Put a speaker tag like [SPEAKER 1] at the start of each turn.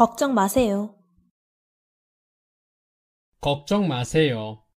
[SPEAKER 1] 걱정 마세요.
[SPEAKER 2] 걱정 마세요.